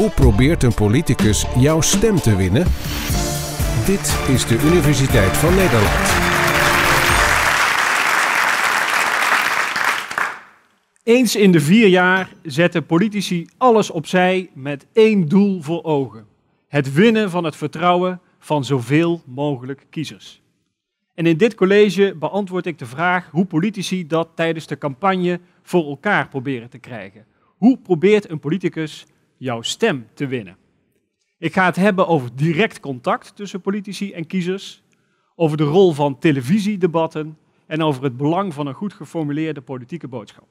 Hoe probeert een politicus jouw stem te winnen? Dit is de Universiteit van Nederland. Eens in de vier jaar zetten politici alles opzij met één doel voor ogen: het winnen van het vertrouwen van zoveel mogelijk kiezers. En in dit college beantwoord ik de vraag hoe politici dat tijdens de campagne voor elkaar proberen te krijgen. Hoe probeert een politicus jouw stem te winnen. Ik ga het hebben over direct contact tussen politici en kiezers, over de rol van televisiedebatten en over het belang van een goed geformuleerde politieke boodschap.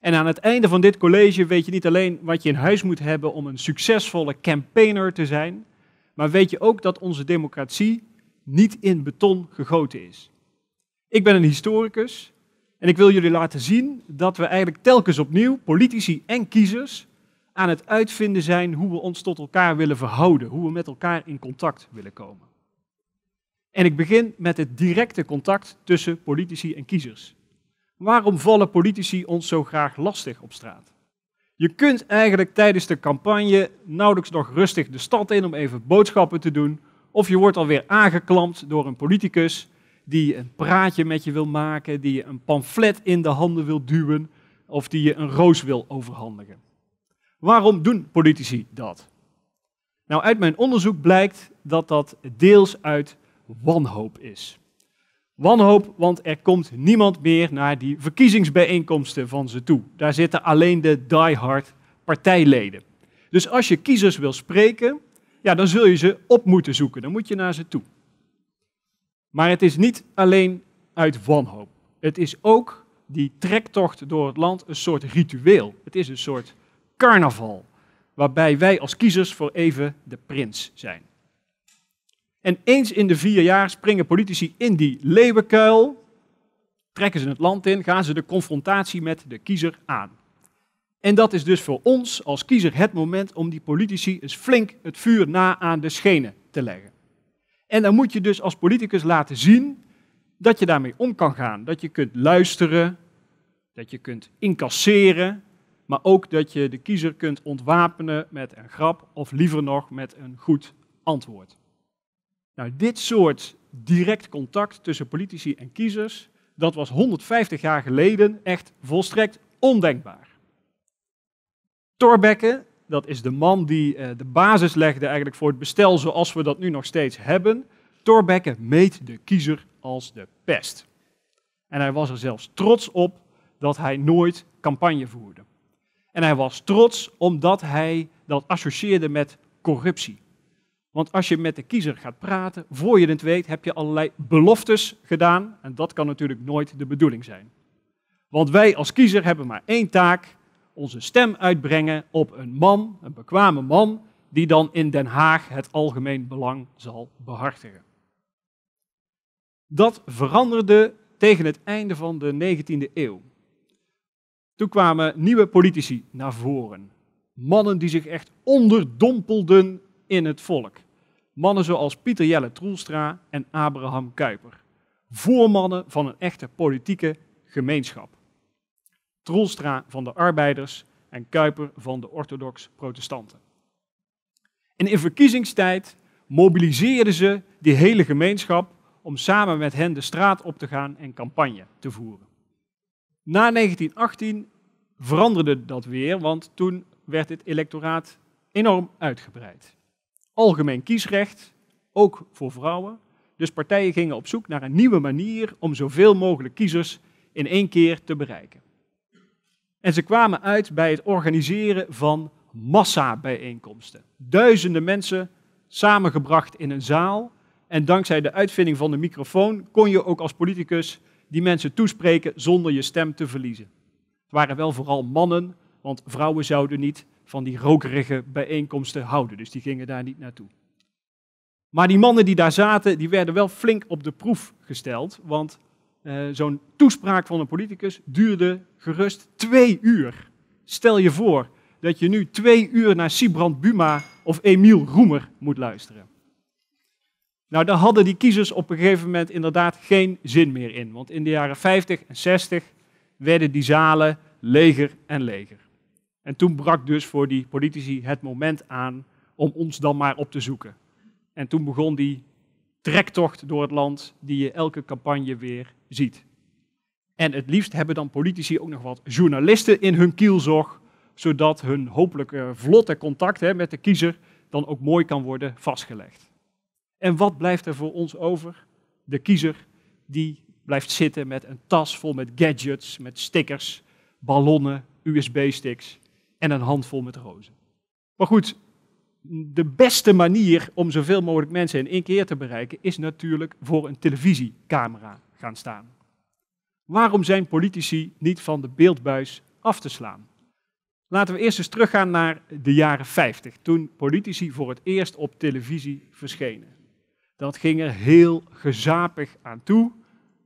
En aan het einde van dit college weet je niet alleen wat je in huis moet hebben om een succesvolle campaigner te zijn, maar weet je ook dat onze democratie niet in beton gegoten is. Ik ben een historicus en ik wil jullie laten zien dat we eigenlijk telkens opnieuw politici en kiezers aan het uitvinden zijn hoe we ons tot elkaar willen verhouden, hoe we met elkaar in contact willen komen. En ik begin met het directe contact tussen politici en kiezers. Waarom vallen politici ons zo graag lastig op straat? Je kunt eigenlijk tijdens de campagne nauwelijks nog rustig de stad in om even boodschappen te doen, of je wordt alweer aangeklampt door een politicus die een praatje met je wil maken, die je een pamflet in de handen wil duwen of die je een roos wil overhandigen. Waarom doen politici dat? Nou, uit mijn onderzoek blijkt dat dat deels uit wanhoop is. Wanhoop, want er komt niemand meer naar die verkiezingsbijeenkomsten van ze toe. Daar zitten alleen de diehard partijleden. Dus als je kiezers wil spreken, ja, dan zul je ze op moeten zoeken. Dan moet je naar ze toe. Maar het is niet alleen uit wanhoop. Het is ook die trektocht door het land een soort ritueel. Het is een soort carnaval, waarbij wij als kiezers voor even de prins zijn. En eens in de vier jaar springen politici in die leeuwenkuil, trekken ze het land in, gaan ze de confrontatie met de kiezer aan. En dat is dus voor ons als kiezer het moment om die politici eens flink het vuur na aan de schenen te leggen. En dan moet je dus als politicus laten zien dat je daarmee om kan gaan. Dat je kunt luisteren, dat je kunt incasseren, maar ook dat je de kiezer kunt ontwapenen met een grap of liever nog met een goed antwoord. Nou, dit soort direct contact tussen politici en kiezers, dat was 150 jaar geleden echt volstrekt ondenkbaar. Torbekke, dat is de man die eh, de basis legde eigenlijk voor het bestel zoals we dat nu nog steeds hebben. Torbekke meet de kiezer als de pest. En hij was er zelfs trots op dat hij nooit campagne voerde. En hij was trots omdat hij dat associeerde met corruptie. Want als je met de kiezer gaat praten, voor je het weet, heb je allerlei beloftes gedaan. En dat kan natuurlijk nooit de bedoeling zijn. Want wij als kiezer hebben maar één taak: onze stem uitbrengen op een man, een bekwame man, die dan in Den Haag het algemeen belang zal behartigen. Dat veranderde tegen het einde van de 19e eeuw. Toen kwamen nieuwe politici naar voren. Mannen die zich echt onderdompelden in het volk. Mannen zoals Pieter Jelle Troelstra en Abraham Kuyper. Voormannen van een echte politieke gemeenschap. Troelstra van de arbeiders en Kuiper van de orthodox-protestanten. En in verkiezingstijd mobiliseerden ze die hele gemeenschap om samen met hen de straat op te gaan en campagne te voeren. Na 1918 veranderde dat weer, want toen werd het electoraat enorm uitgebreid. Algemeen kiesrecht, ook voor vrouwen. Dus partijen gingen op zoek naar een nieuwe manier om zoveel mogelijk kiezers in één keer te bereiken. En ze kwamen uit bij het organiseren van massabijeenkomsten. Duizenden mensen samengebracht in een zaal. En dankzij de uitvinding van de microfoon kon je ook als politicus die mensen toespreken zonder je stem te verliezen. Het waren wel vooral mannen, want vrouwen zouden niet van die rokerige bijeenkomsten houden, dus die gingen daar niet naartoe. Maar die mannen die daar zaten, die werden wel flink op de proef gesteld, want eh, zo'n toespraak van een politicus duurde gerust twee uur. Stel je voor dat je nu twee uur naar Sibrand Buma of Emiel Roemer moet luisteren. Nou, daar hadden die kiezers op een gegeven moment inderdaad geen zin meer in. Want in de jaren 50 en 60 werden die zalen leger en leger. En toen brak dus voor die politici het moment aan om ons dan maar op te zoeken. En toen begon die trektocht door het land die je elke campagne weer ziet. En het liefst hebben dan politici ook nog wat journalisten in hun kielzog, zodat hun hopelijk vlotte contact hè, met de kiezer dan ook mooi kan worden vastgelegd. En wat blijft er voor ons over? De kiezer die blijft zitten met een tas vol met gadgets, met stickers, ballonnen, USB-sticks en een handvol met rozen. Maar goed, de beste manier om zoveel mogelijk mensen in één keer te bereiken is natuurlijk voor een televisiecamera gaan staan. Waarom zijn politici niet van de beeldbuis af te slaan? Laten we eerst eens teruggaan naar de jaren 50, toen politici voor het eerst op televisie verschenen. Dat ging er heel gezapig aan toe.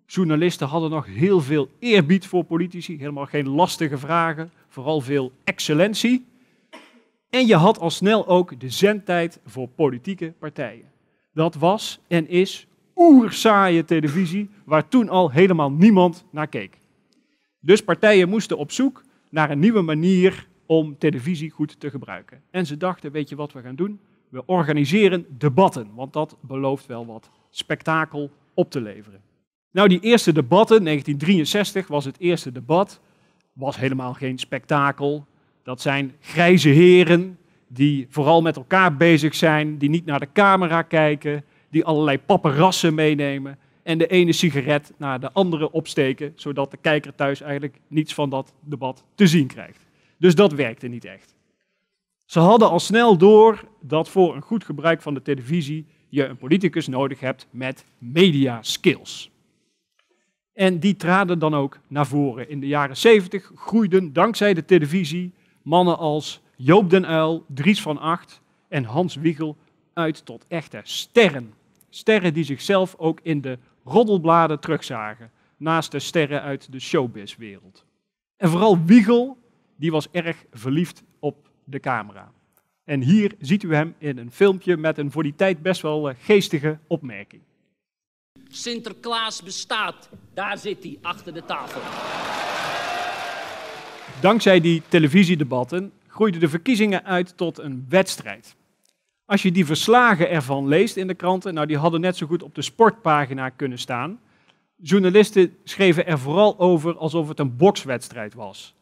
Journalisten hadden nog heel veel eerbied voor politici, helemaal geen lastige vragen, vooral veel excellentie. En je had al snel ook de zendtijd voor politieke partijen. Dat was en is oerzaaie televisie, waar toen al helemaal niemand naar keek. Dus partijen moesten op zoek naar een nieuwe manier om televisie goed te gebruiken. En ze dachten, weet je wat we gaan doen? we organiseren debatten, want dat belooft wel wat spektakel op te leveren. Nou, die eerste debatten, 1963 was het eerste debat, was helemaal geen spektakel. Dat zijn grijze heren die vooral met elkaar bezig zijn, die niet naar de camera kijken, die allerlei paperassen meenemen en de ene sigaret naar de andere opsteken, zodat de kijker thuis eigenlijk niets van dat debat te zien krijgt. Dus dat werkte niet echt. Ze hadden al snel door dat voor een goed gebruik van de televisie je een politicus nodig hebt met media skills. En die traden dan ook naar voren. In de jaren 70 groeiden dankzij de televisie mannen als Joop den Uyl, Dries van Acht en Hans Wiegel uit tot echte sterren. Sterren die zichzelf ook in de roddelbladen terugzagen, naast de sterren uit de showbizwereld. En vooral Wiegel, die was erg verliefd de camera. En hier ziet u hem in een filmpje met een voor die tijd best wel eh, geestige opmerking. Sinterklaas bestaat. Daar zit hij, achter de tafel. Dankzij die televisiedebatten groeiden de verkiezingen uit tot een wedstrijd. Als je die verslagen ervan leest in de kranten, nou die hadden net zo goed op de sportpagina kunnen staan. Journalisten schreven er vooral over alsof het een bokswedstrijd was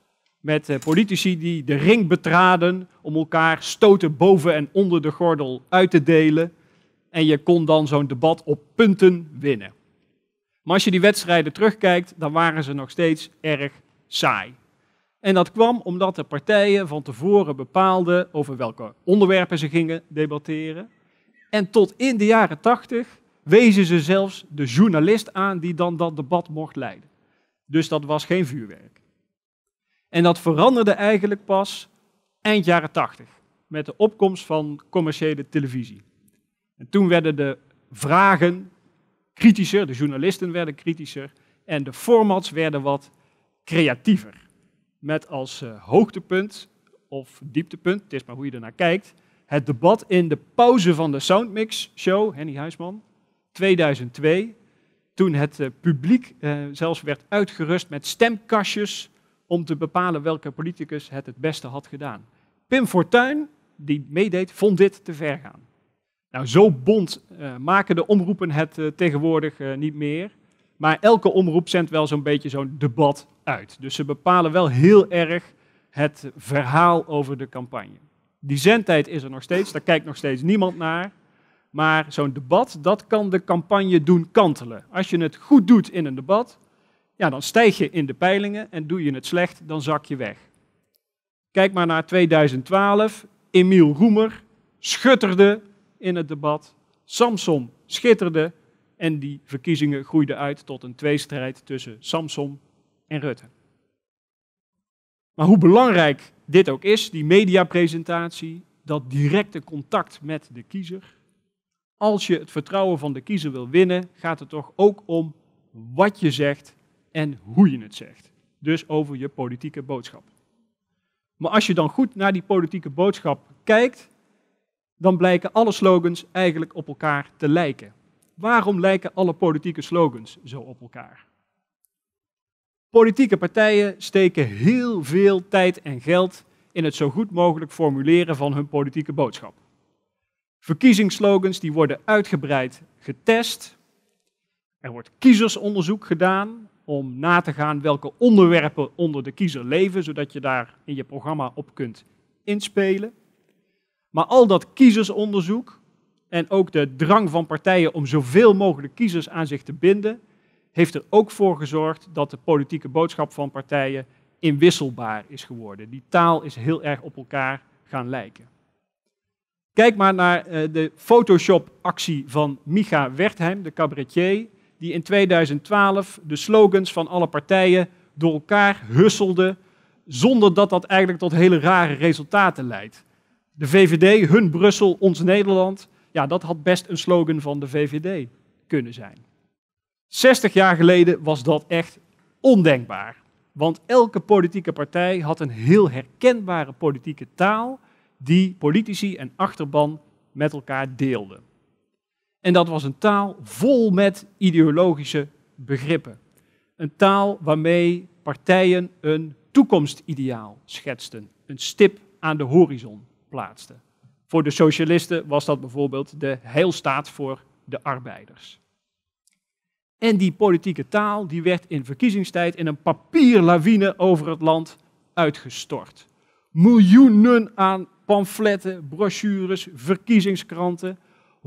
met eh, politici die de ring betraden om elkaar stoten boven en onder de gordel uit te delen. En je kon dan zo'n debat op punten winnen. Maar als je die wedstrijden terugkijkt, dan waren ze nog steeds erg saai. En dat kwam omdat de partijen van tevoren bepaalden over welke onderwerpen ze gingen debatteren. En tot in de jaren tachtig wezen ze zelfs de journalist aan die dan dat debat mocht leiden. Dus dat was geen vuurwerk. En dat veranderde eigenlijk pas eind jaren 80 met de opkomst van commerciële televisie. En toen werden de vragen kritischer, de journalisten werden kritischer en de formats werden wat creatiever. Met als eh, hoogtepunt of dieptepunt, het is maar hoe je ernaar kijkt, het debat in de pauze van de Soundmix Show, Henny Huisman, 2002. Toen het eh, publiek eh, zelfs werd uitgerust met stemkastjes om te bepalen welke politicus het het beste had gedaan. Pim Fortuyn, die meedeed, vond dit te ver gaan. Nou, zo bond eh, maken de omroepen het eh, tegenwoordig eh, niet meer. Maar elke omroep zendt wel zo'n beetje zo'n debat uit. Dus ze bepalen wel heel erg het verhaal over de campagne. Die zendtijd is er nog steeds, daar kijkt nog steeds niemand naar. Maar zo'n debat, dat kan de campagne doen kantelen. Als je het goed doet in een debat, ja, dan stijg je in de peilingen en doe je het slecht, dan zak je weg. Kijk maar naar 2012. Emiel Roemer schutterde in het debat. Samson schitterde. En die verkiezingen groeiden uit tot een tweestrijd tussen Samson en Rutte. Maar hoe belangrijk dit ook is, die mediapresentatie, dat directe contact met de kiezer. Als je het vertrouwen van de kiezer wil winnen, gaat het toch ook om wat je zegt en hoe je het zegt. Dus over je politieke boodschap. Maar als je dan goed naar die politieke boodschap kijkt, dan blijken alle slogans eigenlijk op elkaar te lijken. Waarom lijken alle politieke slogans zo op elkaar? Politieke partijen steken heel veel tijd en geld in het zo goed mogelijk formuleren van hun politieke boodschap. Verkiezingsslogans die worden uitgebreid getest. Er wordt kiezersonderzoek gedaan om na te gaan welke onderwerpen onder de kiezer leven, zodat je daar in je programma op kunt inspelen. Maar al dat kiezersonderzoek en ook de drang van partijen om zoveel mogelijk kiezers aan zich te binden, heeft er ook voor gezorgd dat de politieke boodschap van partijen inwisselbaar is geworden. Die taal is heel erg op elkaar gaan lijken. Kijk maar naar eh, de Photoshop-actie van Micha Wertheim, de cabaretier, die in 2012 de slogans van alle partijen door elkaar husselde, zonder dat dat eigenlijk tot hele rare resultaten leidt. De VVD, hun Brussel, ons Nederland, ja, dat had best een slogan van de VVD kunnen zijn. 60 jaar geleden was dat echt ondenkbaar. Want elke politieke partij had een heel herkenbare politieke taal die politici en achterban met elkaar deelden. En dat was een taal vol met ideologische begrippen. Een taal waarmee partijen een toekomstideaal schetsten, een stip aan de horizon plaatsten. Voor de socialisten was dat bijvoorbeeld de heilstaat voor de arbeiders. En die politieke taal die werd in verkiezingstijd in een papierlawine over het land uitgestort. Miljoenen aan pamfletten, brochures, verkiezingskranten,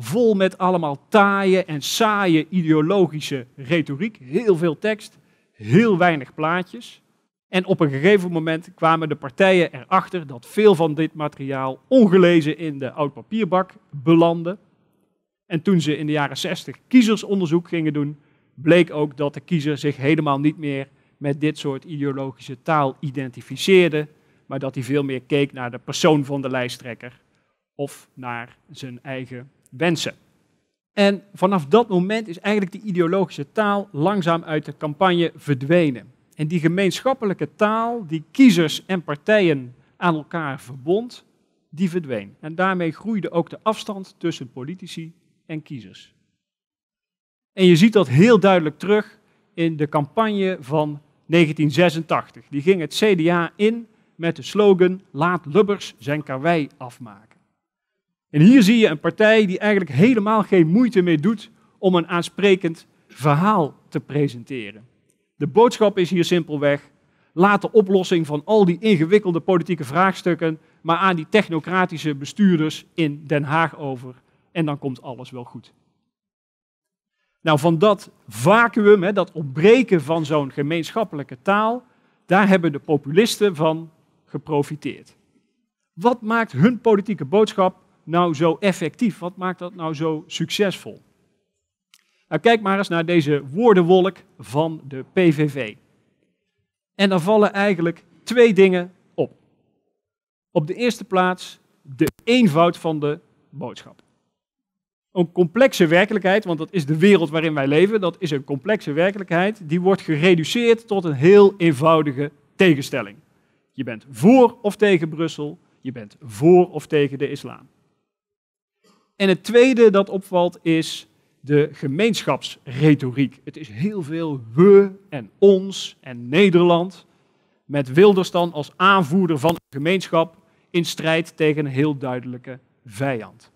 vol met allemaal taaie en saaie ideologische retoriek. Heel veel tekst, heel weinig plaatjes. En op een gegeven moment kwamen de partijen erachter dat veel van dit materiaal ongelezen in de oud papierbak belandde. En toen ze in de jaren 60 kiezersonderzoek gingen doen, bleek ook dat de kiezer zich helemaal niet meer met dit soort ideologische taal identificeerde, maar dat hij veel meer keek naar de persoon van de lijsttrekker of naar zijn eigen wensen. En vanaf dat moment is eigenlijk die ideologische taal langzaam uit de campagne verdwenen. En die gemeenschappelijke taal die kiezers en partijen aan elkaar verbond, die verdween. En daarmee groeide ook de afstand tussen politici en kiezers. En je ziet dat heel duidelijk terug in de campagne van 1986. Die ging het CDA in met de slogan Laat Lubbers zijn karwei afmaken. En hier zie je een partij die eigenlijk helemaal geen moeite meer doet om een aansprekend verhaal te presenteren. De boodschap is hier simpelweg: laat de oplossing van al die ingewikkelde politieke vraagstukken maar aan die technocratische bestuurders in Den Haag over en dan komt alles wel goed. Nou, van dat vacuüm, dat ontbreken van zo'n gemeenschappelijke taal, daar hebben de populisten van geprofiteerd. Wat maakt hun politieke boodschap nou zo effectief? Wat maakt dat nou zo succesvol? Nou, kijk maar eens naar deze woordenwolk van de PVV. En daar vallen eigenlijk twee dingen op. Op de eerste plaats de eenvoud van de boodschap. Een complexe werkelijkheid, want dat is de wereld waarin wij leven, dat is een complexe werkelijkheid, die wordt gereduceerd tot een heel eenvoudige tegenstelling. Je bent voor of tegen Brussel, je bent voor of tegen de islam. En het tweede dat opvalt is de gemeenschapsretoriek. Het is heel veel we en ons en Nederland. Met Wilders dan als aanvoerder van de gemeenschap in strijd tegen een heel duidelijke vijand.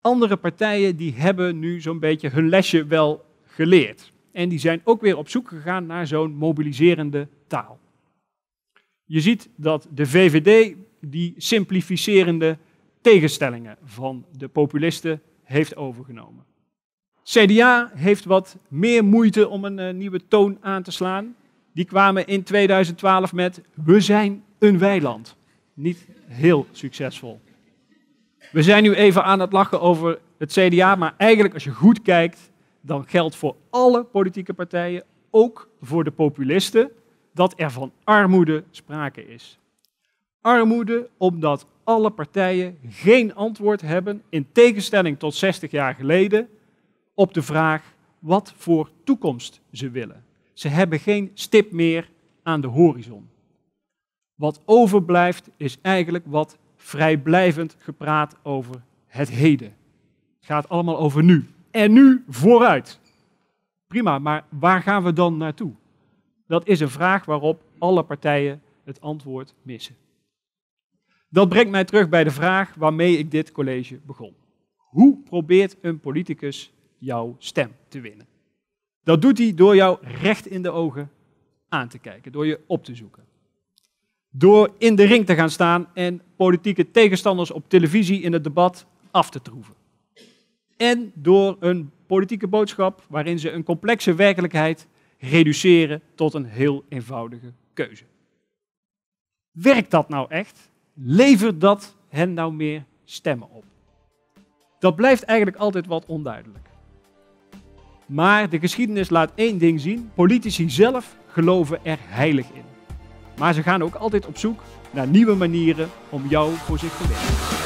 Andere partijen die hebben nu zo'n beetje hun lesje wel geleerd. En die zijn ook weer op zoek gegaan naar zo'n mobiliserende taal. Je ziet dat de VVD die simplificerende tegenstellingen van de populisten heeft overgenomen. CDA heeft wat meer moeite om een eh, nieuwe toon aan te slaan. Die kwamen in 2012 met We zijn een weiland. Niet heel succesvol. We zijn nu even aan het lachen over het CDA, maar eigenlijk als je goed kijkt, dan geldt voor alle politieke partijen, ook voor de populisten, dat er van armoede sprake is armoede omdat alle partijen geen antwoord hebben, in tegenstelling tot 60 jaar geleden, op de vraag wat voor toekomst ze willen. Ze hebben geen stip meer aan de horizon. Wat overblijft is eigenlijk wat vrijblijvend gepraat over het heden. Het gaat allemaal over nu. En nu vooruit. Prima, maar waar gaan we dan naartoe? Dat is een vraag waarop alle partijen het antwoord missen. Dat brengt mij terug bij de vraag waarmee ik dit college begon. Hoe probeert een politicus jouw stem te winnen? Dat doet hij door jou recht in de ogen aan te kijken, door je op te zoeken. Door in de ring te gaan staan en politieke tegenstanders op televisie in het debat af te troeven. En door een politieke boodschap waarin ze een complexe werkelijkheid reduceren tot een heel eenvoudige keuze. Werkt dat nou echt? levert dat hen nou meer stemmen op? Dat blijft eigenlijk altijd wat onduidelijk. Maar de geschiedenis laat één ding zien: politici zelf geloven er heilig in. Maar ze gaan ook altijd op zoek naar nieuwe manieren om jou voor zich te winnen.